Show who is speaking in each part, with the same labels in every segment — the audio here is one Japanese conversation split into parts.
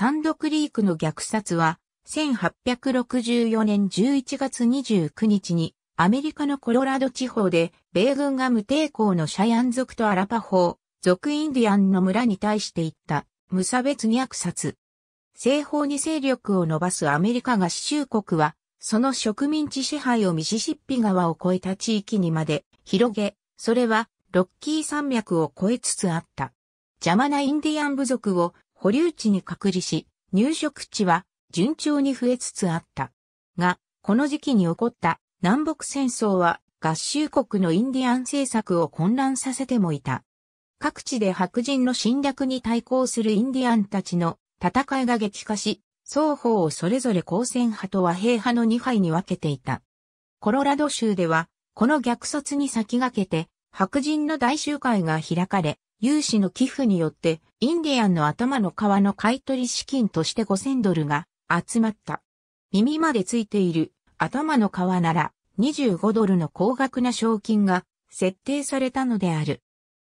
Speaker 1: サンドクリークの虐殺は、1864年11月29日に、アメリカのコロラド地方で、米軍が無抵抗のシャヤン族とアラパ法、族インディアンの村に対して行った、無差別虐殺。西方に勢力を伸ばすアメリカ合衆国は、その植民地支配をミシシッピ川を越えた地域にまで広げ、それはロッキー山脈を越えつつあった。邪魔なインディアン部族を保留地に隔離し、入植地は順調に増えつつあった。が、この時期に起こった南北戦争は合衆国のインディアン政策を混乱させてもいた。各地で白人の侵略に対抗するインディアンたちの戦いが激化し、双方をそれぞれ交戦派と和平派の2派に分けていた。コロラド州では、この虐殺に先駆けて、白人の大集会が開かれ、有志の寄付によって、インディアンの頭の皮の買取資金として5000ドルが集まった。耳までついている頭の皮なら25ドルの高額な賞金が設定されたのである。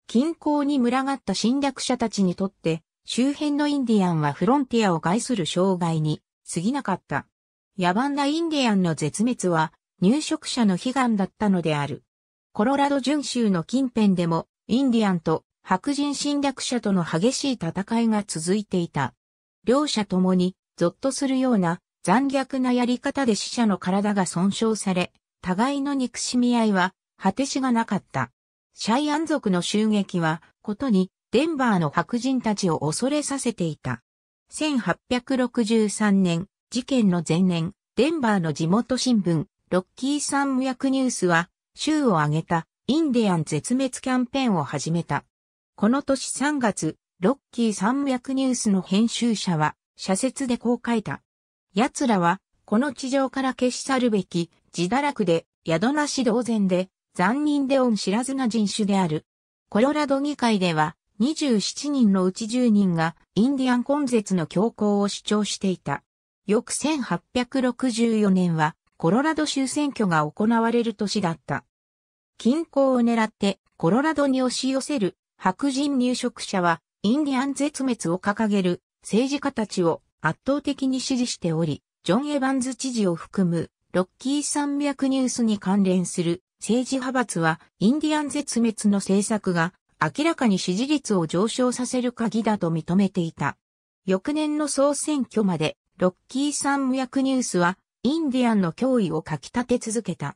Speaker 1: 近郊に群がった侵略者たちにとって、周辺のインディアンはフロンティアを害する障害に過ぎなかった。野蛮なインディアンの絶滅は入植者の悲願だったのである。コロラド準州の近辺でもインディアンと白人侵略者との激しい戦いが続いていた。両者ともに、ゾッとするような残虐なやり方で死者の体が損傷され、互いの憎しみ合いは果てしがなかった。シャイアン族の襲撃は、ことに、デンバーの白人たちを恐れさせていた。1863年、事件の前年、デンバーの地元新聞、ロッキー山脈ニュースは、州を挙げたインディアン絶滅キャンペーンを始めた。この年3月、ロッキー山脈ニュースの編集者は、社説でこう書いた。奴らは、この地上から消し去るべき、自堕落で、宿なし同然で、残忍で恩知らずな人種である。コロラド議会では、27人のうち10人が、インディアン根絶の強行を主張していた。翌1864年は、コロラド州選挙が行われる年だった。均衡を狙って、コロラドに押し寄せる白人入植者は、インディアン絶滅を掲げる政治家たちを圧倒的に支持しており、ジョン・エヴァンズ知事を含むロッキー山脈ニュースに関連する政治派閥はインディアン絶滅の政策が明らかに支持率を上昇させる鍵だと認めていた。翌年の総選挙までロッキー山脈ニュースはインディアンの脅威をかき立て続けた。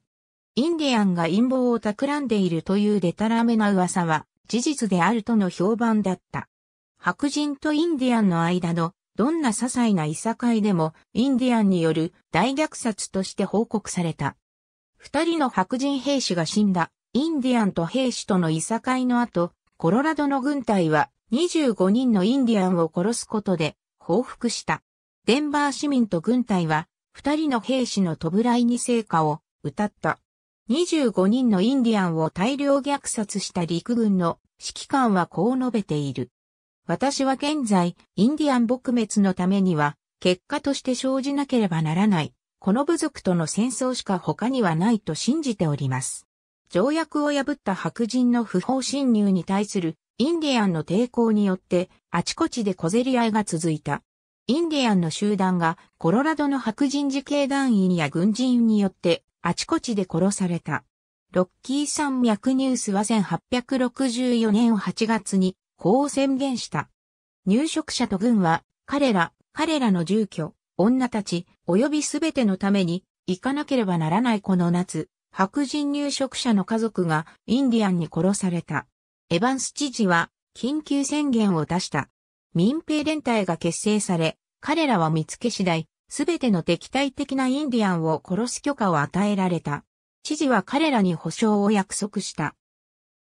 Speaker 1: インディアンが陰謀を企んでいるというデタラメな噂は事実であるとの評判だった。白人とインディアンの間のどんな些細ないさかいでもインディアンによる大虐殺として報告された。二人の白人兵士が死んだインディアンと兵士とのいさかいの後、コロラドの軍隊は25人のインディアンを殺すことで報復した。デンバー市民と軍隊は二人の兵士の弔いに成果を歌った。25人のインディアンを大量虐殺した陸軍の指揮官はこう述べている。私は現在、インディアン撲滅のためには、結果として生じなければならない、この部族との戦争しか他にはないと信じております。条約を破った白人の不法侵入に対するインディアンの抵抗によってあちこちで小競り合いが続いた。インディアンの集団がコロラドの白人自警団員や軍人によってあちこちで殺された。ロッキー山脈ニュースは1864年8月にこう宣言した。入植者と軍は彼ら、彼らの住居、女たち、及びすべてのために行かなければならないこの夏、白人入植者の家族がインディアンに殺された。エヴァンス知事は緊急宣言を出した。民兵連隊が結成され、彼らは見つけ次第、すべての敵対的なインディアンを殺す許可を与えられた。知事は彼らに保証を約束した。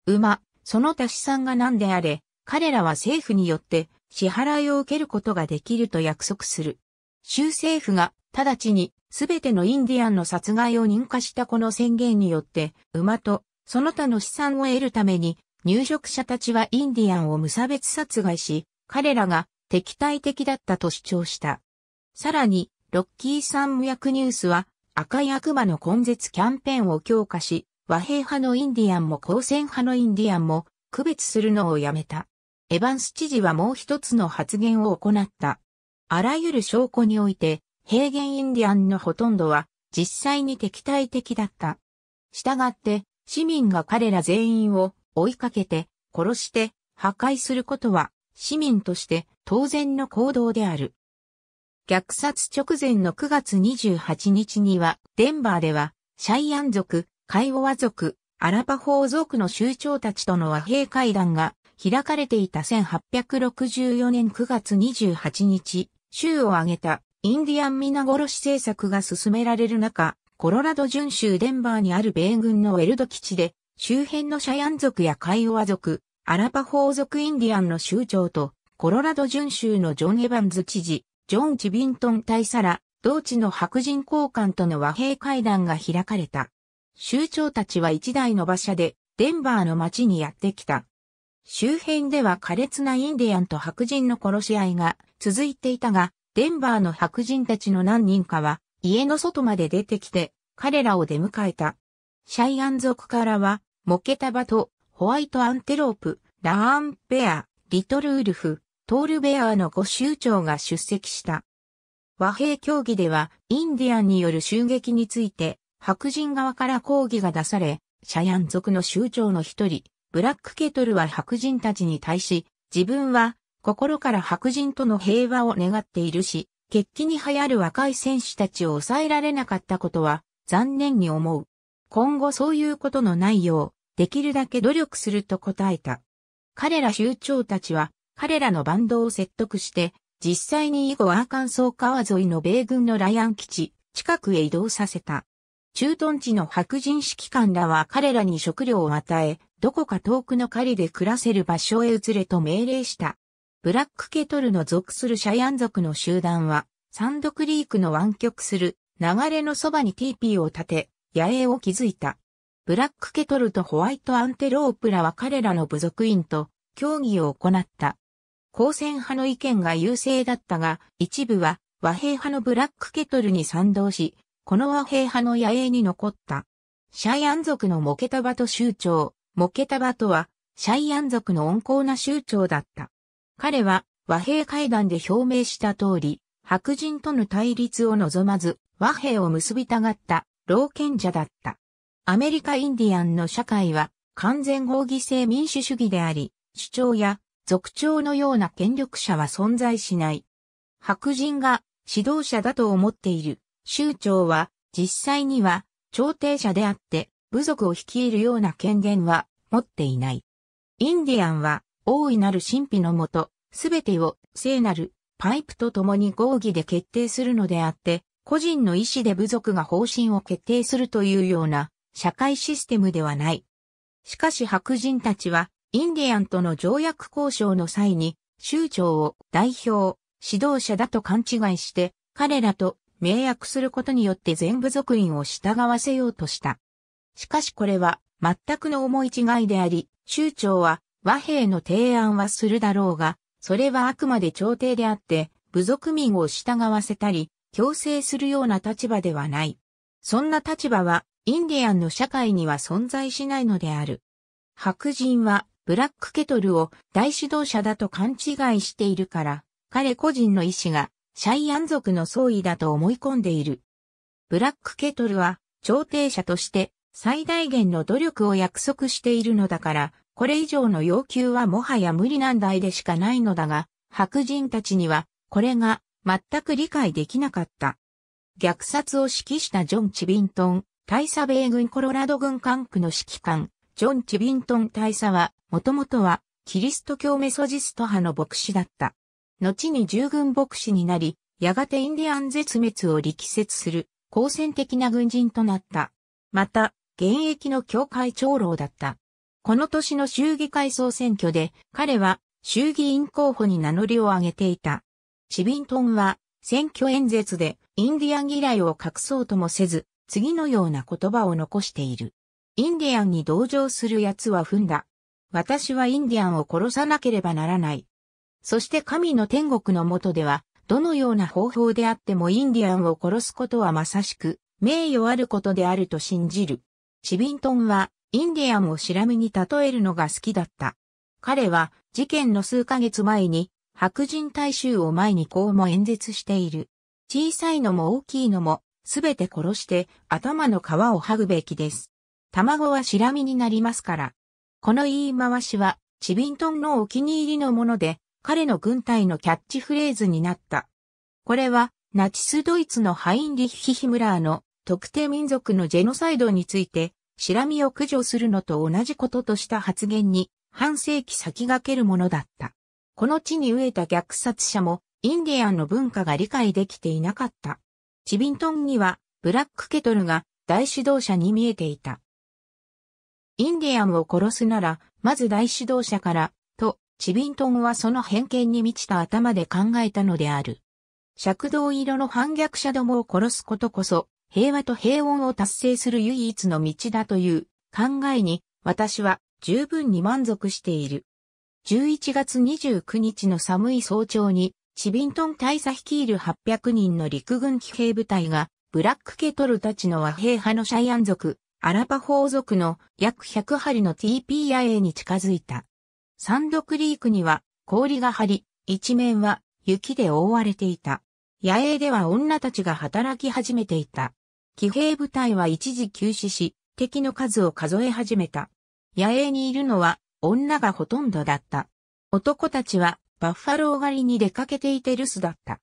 Speaker 1: 馬、その他資産が何であれ、彼らは政府によって支払いを受けることができると約束する。州政府が直ちにすべてのインディアンの殺害を認可したこの宣言によって、馬とその他の資産を得るために、入植者たちはインディアンを無差別殺害し、彼らが敵対的だったと主張した。さらに、ロッキー山脈ニュースは、赤い悪魔の根絶キャンペーンを強化し、和平派のインディアンも交戦派のインディアンも区別するのをやめた。エバンス知事はもう一つの発言を行った。あらゆる証拠において、平原インディアンのほとんどは実際に敵対的だった。したがって、市民が彼ら全員を追いかけて、殺して、破壊することは、市民として当然の行動である。虐殺直前の9月28日には、デンバーでは、シャイアン族、カイオワ族、アラパホー族の州長たちとの和平会談が開かれていた1864年9月28日、州を挙げたインディアン皆殺し政策が進められる中、コロラド準州デンバーにある米軍のウェルド基地で、周辺のシャイアン族やカイオワ族、アラパホー族インディアンの州長と、コロラド準州のジョン・エヴァンズ知事、ジョン・チビントン大佐ら、同地の白人交換との和平会談が開かれた。州長たちは一台の馬車で、デンバーの町にやってきた。周辺では苛烈なインディアンと白人の殺し合いが続いていたが、デンバーの白人たちの何人かは家の外まで出てきて彼らを出迎えた。シャイアン族からはモケタバとホワイトアンテロープ、ラーンペア、リトルウルフ、トールベアーの5州長が出席した。和平協議では、インディアンによる襲撃について、白人側から抗議が出され、シャヤン族の州長の一人、ブラックケトルは白人たちに対し、自分は心から白人との平和を願っているし、決起に流行る若い選手たちを抑えられなかったことは残念に思う。今後そういうことのないよう、できるだけ努力すると答えた。彼ら州長たちは彼らのバンドを説得して、実際に以後アーカンソー川沿いの米軍のライアン基地、近くへ移動させた。駐屯地の白人指揮官らは彼らに食料を与え、どこか遠くの狩りで暮らせる場所へ移れと命令した。ブラックケトルの属するシャヤン族の集団は、サンドクリークの湾曲する流れのそばに TP を建て、野営を築いた。ブラックケトルとホワイトアンテロープらは彼らの部族員と協議を行った。公選派の意見が優勢だったが、一部は和平派のブラックケトルに賛同し、この和平派の野営に残った。シャイアン族のモケタバと州長、モケタバとは、シャイアン族の温厚な州長だった。彼は和平会談で表明した通り、白人との対立を望まず、和平を結びたがった老賢者だった。アメリカインディアンの社会は完全合議制民主主義であり、主張や族長のような権力者は存在しない。白人が指導者だと思っている州長は実際には朝廷者であって部族を率いるような権限は持っていない。インディアンは大いなる神秘のもと、すべてを聖なるパイプと共に合議で決定するのであって、個人の意思で部族が方針を決定するというような社会システムではない。しかし白人たちはインディアンとの条約交渉の際に、州長を代表、指導者だと勘違いして、彼らと迷約することによって全部族員を従わせようとした。しかしこれは全くの思い違いであり、州長は和平の提案はするだろうが、それはあくまで朝廷であって、部族民を従わせたり、強制するような立場ではない。そんな立場は、インディアンの社会には存在しないのである。白人は、ブラックケトルを大指導者だと勘違いしているから、彼個人の意志がシャイアン族の総意だと思い込んでいる。ブラックケトルは、調停者として最大限の努力を約束しているのだから、これ以上の要求はもはや無理難題でしかないのだが、白人たちには、これが全く理解できなかった。虐殺を指揮したジョン・チビントン、大佐米軍コロラド軍管区の指揮官、ジョン・チビントン大佐は、もともとは、キリスト教メソジスト派の牧師だった。後に従軍牧師になり、やがてインディアン絶滅を力説する、好戦的な軍人となった。また、現役の教会長老だった。この年の衆議会総選挙で、彼は衆議院候補に名乗りを上げていた。チビントンは、選挙演説でインディアン嫌いを隠そうともせず、次のような言葉を残している。インディアンに同情する奴は踏んだ。私はインディアンを殺さなければならない。そして神の天国の下では、どのような方法であってもインディアンを殺すことはまさしく、名誉あることであると信じる。チビントンは、インディアンをシラミに例えるのが好きだった。彼は、事件の数ヶ月前に、白人大衆を前にこうも演説している。小さいのも大きいのも、すべて殺して頭の皮を剥ぐべきです。卵は白身になりますから。この言い回しは、チビントンのお気に入りのもので、彼の軍隊のキャッチフレーズになった。これは、ナチスドイツのハインリッヒ・ヒムラーの特定民族のジェノサイドについて、シラミを駆除するのと同じこととした発言に、半世紀先駆けるものだった。この地に飢えた虐殺者も、インディアンの文化が理解できていなかった。チビントンには、ブラックケトルが大指導者に見えていた。インディアムを殺すなら、まず大指導者から、と、チビントンはその偏見に満ちた頭で考えたのである。尺道色の反逆者どもを殺すことこそ、平和と平穏を達成する唯一の道だという考えに、私は十分に満足している。11月29日の寒い早朝に、チビントン大佐率いる800人の陸軍騎兵部隊が、ブラックケトルたちの和平派のシャイアン族、アラパホー族の約100針の TPIA に近づいた。サンドクリークには氷が張り、一面は雪で覆われていた。野営では女たちが働き始めていた。騎兵部隊は一時休止し、敵の数を数え始めた。野営にいるのは女がほとんどだった。男たちはバッファロー狩りに出かけていて留守だった。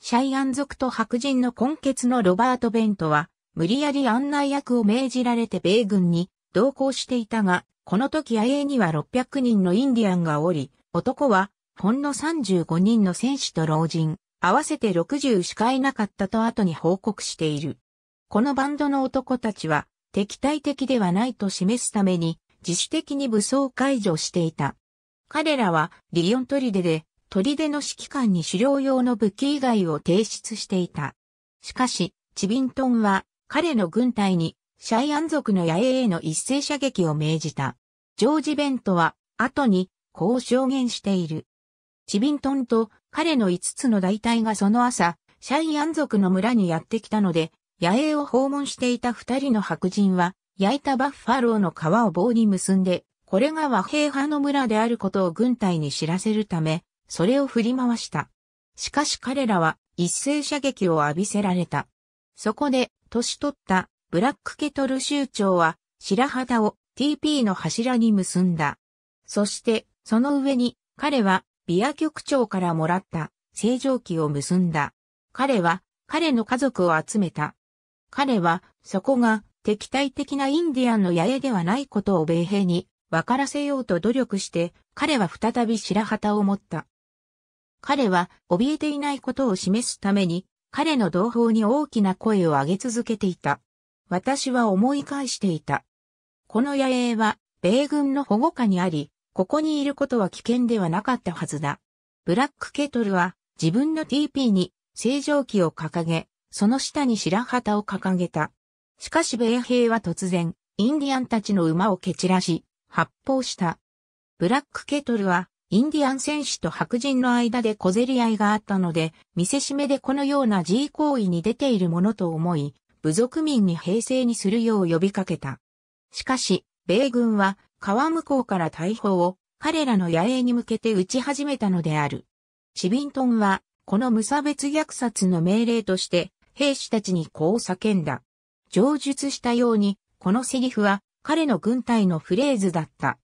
Speaker 1: シャイアン族と白人の根血のロバート・ベントは無理やり案内役を命じられて米軍に同行していたが、この時野営には600人のインディアンがおり、男はほんの35人の戦士と老人、合わせて60しかいなかったと後に報告している。このバンドの男たちは敵対的ではないと示すために自主的に武装解除していた。彼らはリオン砦で砦の指揮官に狩猟用の武器以外を提出していた。しかし、チビントンは彼の軍隊にシャイアン族の野営への一斉射撃を命じた。ジョージ・ベントは後にこう証言している。チビントンと彼の5つの大隊がその朝、シャイアン族の村にやってきたので、野営を訪問していた2人の白人は、焼いたバッファローの皮を棒に結んで、これが和平派の村であることを軍隊に知らせるため、それを振り回した。しかし彼らは一斉射撃を浴びせられた。そこで、年取ったブラックケトル州長は白旗を TP の柱に結んだ。そして、その上に彼はビア局長からもらった正常期を結んだ。彼は彼の家族を集めた。彼はそこが敵対的なインディアンの野営ではないことを米兵に分からせようと努力して彼は再び白旗を持った。彼は怯えていないことを示すために彼の同胞に大きな声を上げ続けていた。私は思い返していた。この野営は、米軍の保護下にあり、ここにいることは危険ではなかったはずだ。ブラックケトルは、自分の TP に、正常旗を掲げ、その下に白旗を掲げた。しかし米兵は突然、インディアンたちの馬を蹴散らし、発砲した。ブラックケトルは、インディアン戦士と白人の間で小競り合いがあったので、見せしめでこのような自慰行為に出ているものと思い、部族民に平成にするよう呼びかけた。しかし、米軍は川向こうから大砲を彼らの野営に向けて撃ち始めたのである。チビントンは、この無差別虐殺の命令として、兵士たちにこう叫んだ。上述したように、このセリフは彼の軍隊のフレーズだった。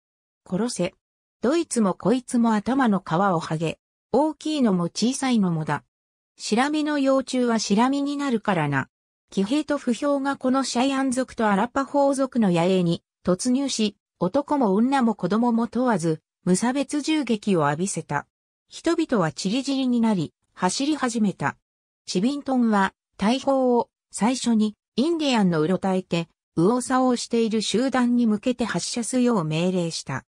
Speaker 1: 殺せ。どいつもこいつも頭の皮を剥げ、大きいのも小さいのもだ。シラミの幼虫はシラミになるからな。騎兵と不評がこのシャイアン族とアラパホー族の野営に突入し、男も女も子供も問わず、無差別銃撃を浴びせた。人々はチリジリになり、走り始めた。チビントンは、大砲を最初にインディアンのうろたえて、右往左往している集団に向けて発射すよう命令した。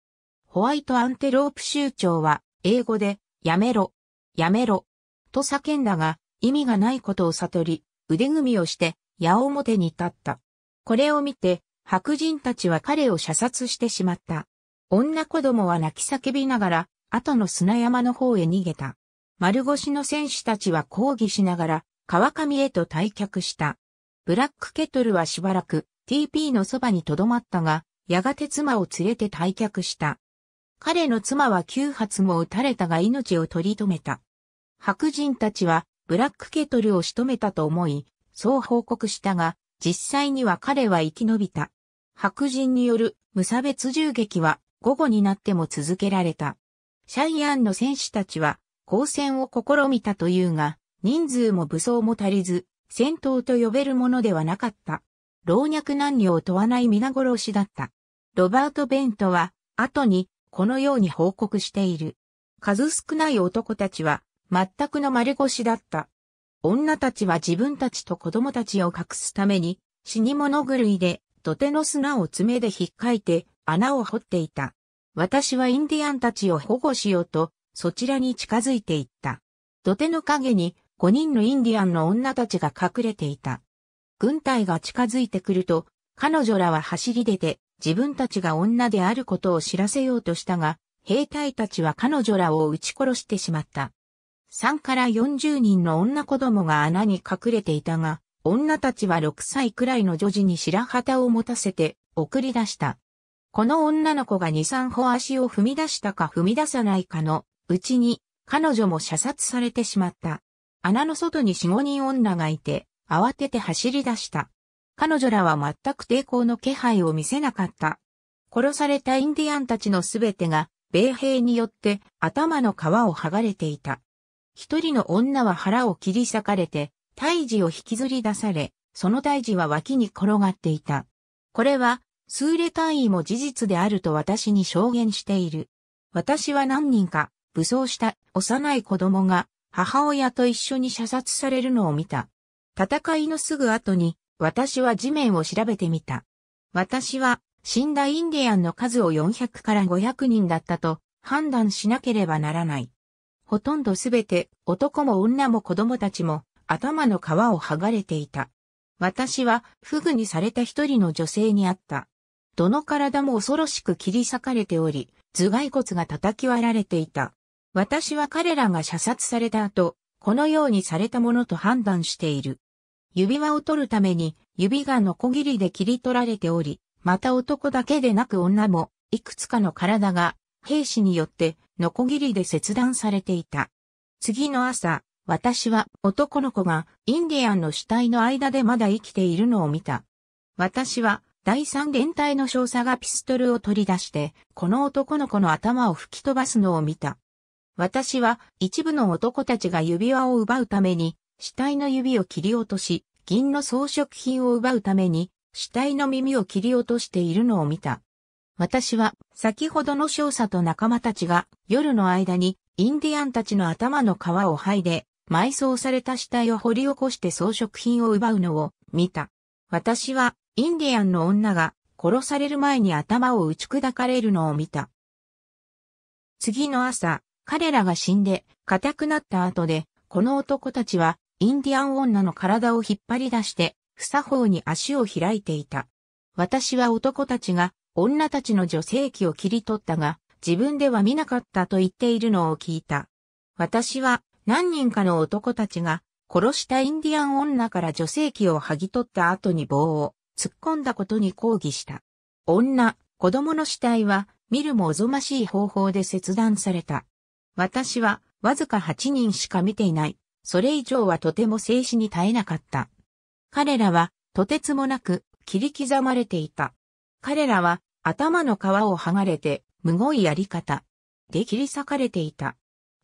Speaker 1: ホワイトアンテロープ州長は、英語で、やめろ、やめろ、と叫んだが、意味がないことを悟り、腕組みをして、矢面に立った。これを見て、白人たちは彼を射殺してしまった。女子供は泣き叫びながら、後の砂山の方へ逃げた。丸腰の戦士たちは抗議しながら、川上へと退却した。ブラックケトルはしばらく TP のそばに留まったが、やがて妻を連れて退却した。彼の妻は9発も撃たれたが命を取り留めた。白人たちはブラックケトルを仕留めたと思い、そう報告したが、実際には彼は生き延びた。白人による無差別銃撃は午後になっても続けられた。シャイアンの戦士たちは交戦を試みたというが、人数も武装も足りず、戦闘と呼べるものではなかった。老若男女を問わない皆殺しだった。ロバート・ベントは、後にこのように報告している。数少ない男たちは、全くの丸腰だった。女たちは自分たちと子供たちを隠すために、死に物狂いで、土手の砂を爪で引っかいて、穴を掘っていた。私はインディアンたちを保護しようと、そちらに近づいていった。土手の陰に、5人のインディアンの女たちが隠れていた。軍隊が近づいてくると、彼女らは走り出て、自分たちが女であることを知らせようとしたが、兵隊たちは彼女らを撃ち殺してしまった。3から40人の女子供が穴に隠れていたが、女たちは6歳くらいの女児に白旗を持たせて送り出した。この女の子が2、3歩足を踏み出したか踏み出さないかのうちに彼女も射殺されてしまった。穴の外に4、5人女がいて慌てて走り出した。彼女らは全く抵抗の気配を見せなかった。殺されたインディアンたちのすべてが、米兵によって頭の皮を剥がれていた。一人の女は腹を切り裂かれて、胎児を引きずり出され、その胎児は脇に転がっていた。これは、数例単位も事実であると私に証言している。私は何人か、武装した幼い子供が母親と一緒に射殺されるのを見た。戦いのすぐ後に私は地面を調べてみた。私は死んだインディアンの数を400から500人だったと判断しなければならない。ほとんどすべて男も女も子供たちも頭の皮を剥がれていた。私はフグにされた一人の女性に会った。どの体も恐ろしく切り裂かれており、頭蓋骨が叩き割られていた。私は彼らが射殺された後、このようにされたものと判断している。指輪を取るために指がノコギリで切り取られており、また男だけでなく女も、いくつかの体が兵士によってノコギリで切断されていた。次の朝、私は男の子がインディアンの死体の間でまだ生きているのを見た。私は第三連隊の少佐がピストルを取り出して、この男の子の頭を吹き飛ばすのを見た。私は一部の男たちが指輪を奪うために死体の指を切り落とし、銀の装飾品を奪うために、死体の耳を切り落としているのを見た。私は、先ほどの少佐と仲間たちが、夜の間に、インディアンたちの頭の皮を剥いで、埋葬された死体を掘り起こして装飾品を奪うのを見た。私は、インディアンの女が殺される前に頭を打ち砕かれるのを見た。次の朝、彼らが死んで、固くなった後で、この男たちはインディアン女の体を引っ張り出して、不作法に足を開いていた。私は男たちが、女たちの女性器を切り取ったが、自分では見なかったと言っているのを聞いた。私は、何人かの男たちが、殺したインディアン女から女性器を剥ぎ取った後に棒を突っ込んだことに抗議した。女、子供の死体は、見るもおぞましい方法で切断された。私は、わずか8人しか見ていない。それ以上はとても静止に耐えなかった。彼らは、とてつもなく、切り刻まれていた。彼らは、頭の皮を剥がれて、むごいやり方。で切り裂かれていた。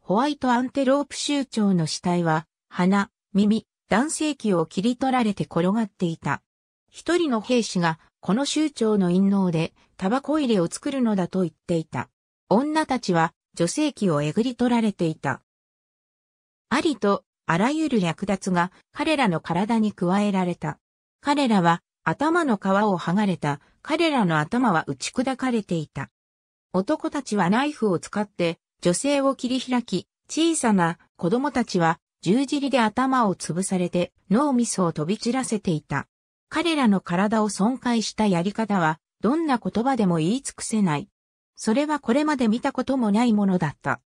Speaker 1: ホワイトアンテロープ州長の死体は、鼻、耳、男性器を切り取られて転がっていた。一人の兵士が、この州長の陰謀で、タバコ入れを作るのだと言っていた。女たちは、女性器をえぐり取られていた。ありとあらゆる略奪が彼らの体に加えられた。彼らは頭の皮を剥がれた。彼らの頭は打ち砕かれていた。男たちはナイフを使って女性を切り開き、小さな子供たちは十字りで頭を潰されて脳みそを飛び散らせていた。彼らの体を損壊したやり方はどんな言葉でも言い尽くせない。それはこれまで見たこともないものだった。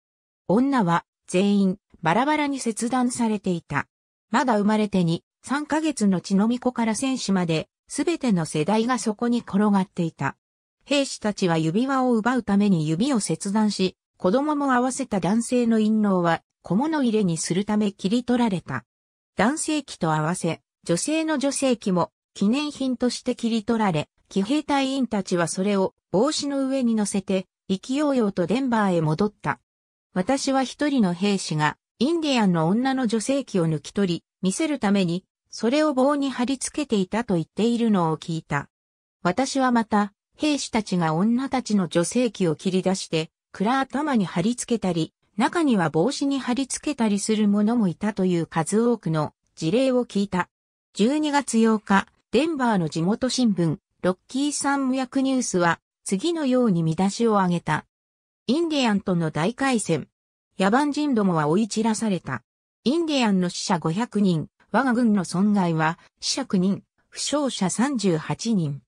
Speaker 1: 女は全員バラバラに切断されていた。まだ生まれてに、3ヶ月の血の巫女から戦士まで、すべての世代がそこに転がっていた。兵士たちは指輪を奪うために指を切断し、子供も合わせた男性の陰謀は小物入れにするため切り取られた。男性器と合わせ、女性の女性器も記念品として切り取られ、騎兵隊員たちはそれを帽子の上に乗せて、勢いよとデンバーへ戻った。私は一人の兵士がインディアンの女の女性器を抜き取り、見せるために、それを棒に貼り付けていたと言っているのを聞いた。私はまた、兵士たちが女たちの女性器を切り出して、暗頭に貼り付けたり、中には帽子に貼り付けたりする者もいたという数多くの事例を聞いた。12月8日、デンバーの地元新聞、ロッキーさん無役ニュースは、次のように見出しを挙げた。インディアンとの大回戦、野蛮人どもは追い散らされた。インディアンの死者500人、我が軍の損害は死者9人、負傷者38人。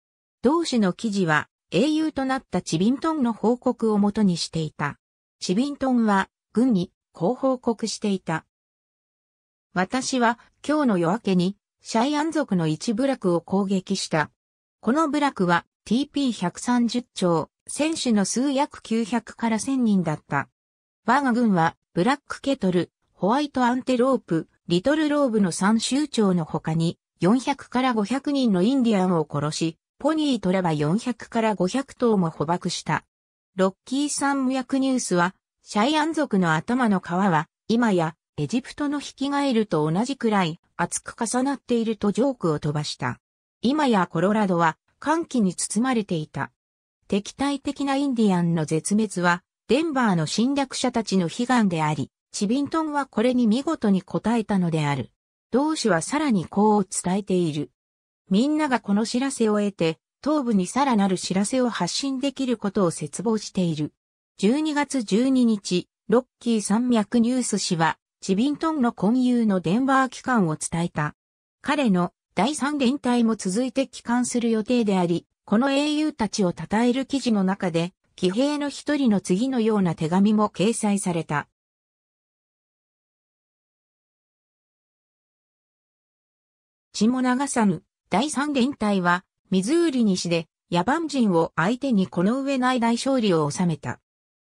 Speaker 1: 同志の記事は英雄となったチビントンの報告をもとにしていた。チビントンは軍にこう報告していた。私は今日の夜明けにシャイアン族の一部落を攻撃した。この部落は TP130 兆、戦士の数約900から1000人だった。我が軍は、ブラックケトル、ホワイトアンテロープ、リトルローブの3州長の他に、400から500人のインディアンを殺し、ポニートラバ400から500頭も捕獲した。ロッキー山脈ニュースは、シャイアン族の頭の皮は、今や、エジプトのヒキガエルと同じくらい、厚く重なっているとジョークを飛ばした。今やコロラドは、歓喜に包まれていた。敵対的なインディアンの絶滅は、デンバーの侵略者たちの悲願であり、チビントンはこれに見事に応えたのである。同氏はさらにこう伝えている。みんながこの知らせを得て、東部にさらなる知らせを発信できることを絶望している。12月12日、ロッキー山脈ニュース氏は、チビントンの混友のデンバー機関を伝えた。彼の第三連隊も続いて帰還する予定であり、この英雄たちを称える記事の中で、騎兵の一人の次のような手紙も掲載された。血も流さぬ、第三連隊は、ミズーリ西で、野蛮人を相手にこの上ない大勝利を収めた。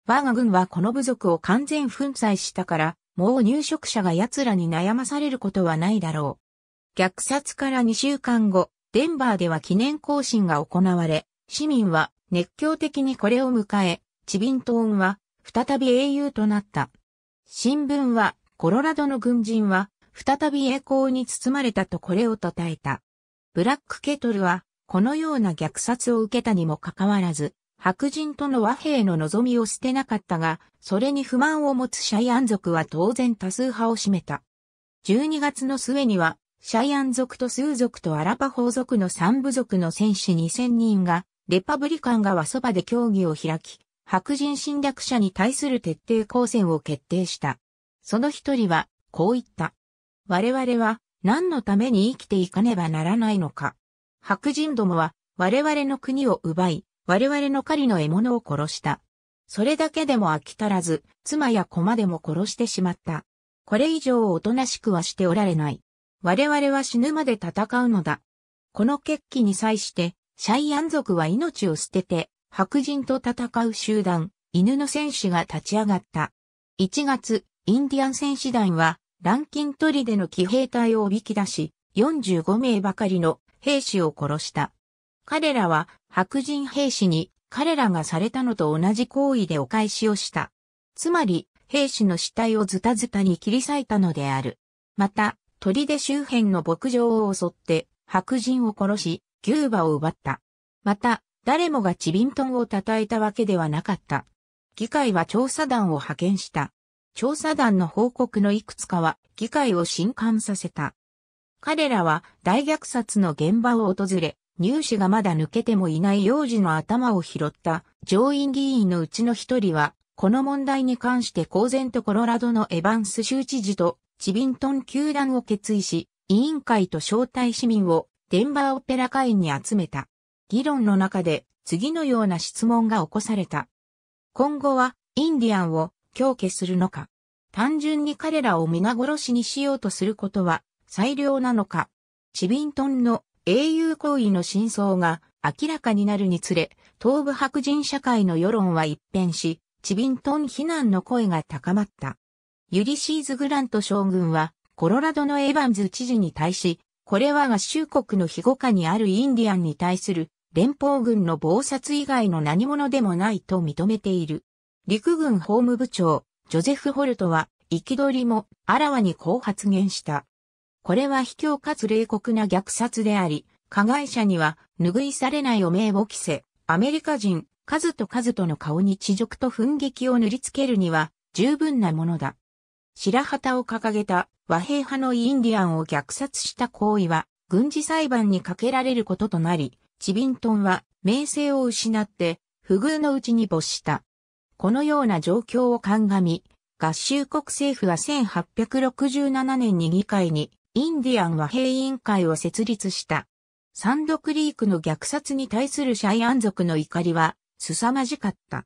Speaker 1: 我が軍はこの部族を完全粉砕したから、もう入植者が奴らに悩まされることはないだろう。虐殺から2週間後、デンバーでは記念行進が行われ、市民は熱狂的にこれを迎え、チビントーンは再び英雄となった。新聞は、コロラドの軍人は、再び栄光に包まれたとこれを称えた。ブラックケトルは、このような虐殺を受けたにもかかわらず、白人との和平の望みを捨てなかったが、それに不満を持つシャイアン族は当然多数派を占めた。12月の末には、シャイアン族とスー族とアラパホー族の三部族の戦士2000人がレパブリカンが側そばで協議を開き、白人侵略者に対する徹底抗戦を決定した。その一人は、こう言った。我々は、何のために生きていかねばならないのか。白人どもは、我々の国を奪い、我々の狩りの獲物を殺した。それだけでも飽き足らず、妻や子までも殺してしまった。これ以上おとなしくはしておられない。我々は死ぬまで戦うのだ。この決起に際して、シャイアン族は命を捨てて、白人と戦う集団、犬の戦士が立ち上がった。1月、インディアン戦士団は、ランキントリでの騎兵隊をおびき出し、45名ばかりの兵士を殺した。彼らは白人兵士に彼らがされたのと同じ行為でお返しをした。つまり、兵士の死体をズタズタに切り裂いたのである。また、砦周辺の牧場を襲って白人を殺し、キューバを奪った。また、誰もがチビントンを称えたわけではなかった。議会は調査団を派遣した。調査団の報告のいくつかは議会を震撼させた。彼らは大虐殺の現場を訪れ、入試がまだ抜けてもいない幼児の頭を拾った上院議員のうちの一人は、この問題に関して公然とコロラドのエヴァンス州知事とチビントン球団を決意し、委員会と招待市民をデンバーオペラ会に集めた。議論の中で次のような質問が起こされた。今後はインディアンを強化するのか単純に彼らを皆殺しにしようとすることは最良なのかチビントンの英雄行為の真相が明らかになるにつれ、東部白人社会の世論は一変し、チビントン非難の声が高まった。ユリシーズ・グラント将軍は、コロラドのエヴァンズ知事に対し、これは合衆国の庇護下にあるインディアンに対する連邦軍の謀殺以外の何者でもないと認めている。陸軍法務部長、ジョゼフ・ホルトは、憤りもあらわにこう発言した。これは卑怯かつ冷酷な虐殺であり、加害者には拭いされない汚名を着せ、アメリカ人、数と数との顔に地辱と憤激を塗りつけるには十分なものだ。白旗を掲げた和平派のインディアンを虐殺した行為は軍事裁判にかけられることとなり、チビントンは名声を失って不遇のうちに没した。このような状況を鑑み、合衆国政府は1867年に議会にインディアン和平委員会を設立した。サンドクリークの虐殺に対するシャイアン族の怒りは凄まじかった。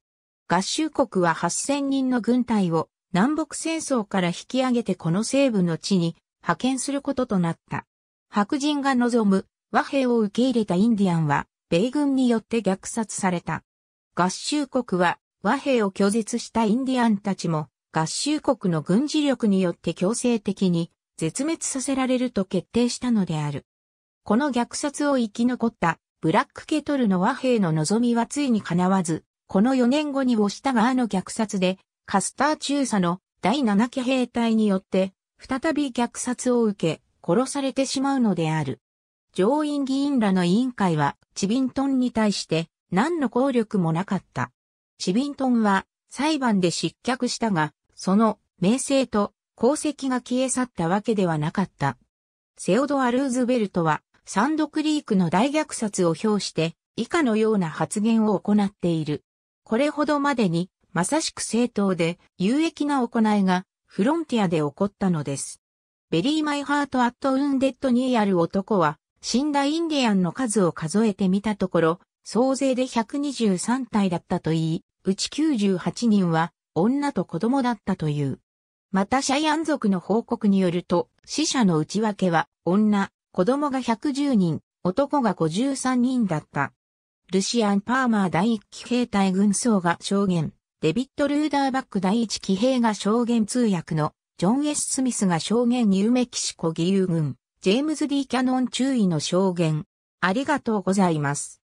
Speaker 1: 合衆国は8000人の軍隊を南北戦争から引き上げてこの西部の地に派遣することとなった。白人が望む和平を受け入れたインディアンは、米軍によって虐殺された。合衆国は和平を拒絶したインディアンたちも、合衆国の軍事力によって強制的に絶滅させられると決定したのである。この虐殺を生き残ったブラックケトルの和平の望みはついに叶わず、この4年後にウォシタ川の虐殺でカスター中佐の第7期兵隊によって、再び虐殺を受け、殺されてしまうのである。上院議員らの委員会は、チビントンに対して何の効力もなかった。チビントンは裁判で失脚したが、その名声と功績が消え去ったわけではなかった。セオドア・ルーズベルトは、サンドクリークの大虐殺を表して、以下のような発言を行っている。これほどまでにまさしく正当で有益な行いがフロンティアで起こったのです。ベリーマイハートアットウンデッドにある男は死んだインディアンの数を数えてみたところ、総勢で123体だったといい、うち98人は女と子供だったという。またシャイアン族の報告によると、死者の内訳は女、子供が110人、男が53人だった。ルシアン・パーマー第一騎兵隊軍曹が証言。デビッド・ルーダーバック第一騎兵が証言通訳のジョン・ S・ スミスが証言ニューメキシコ義勇軍、ジェームズ・ D・ キャノン注意の証言。ありがとうございます。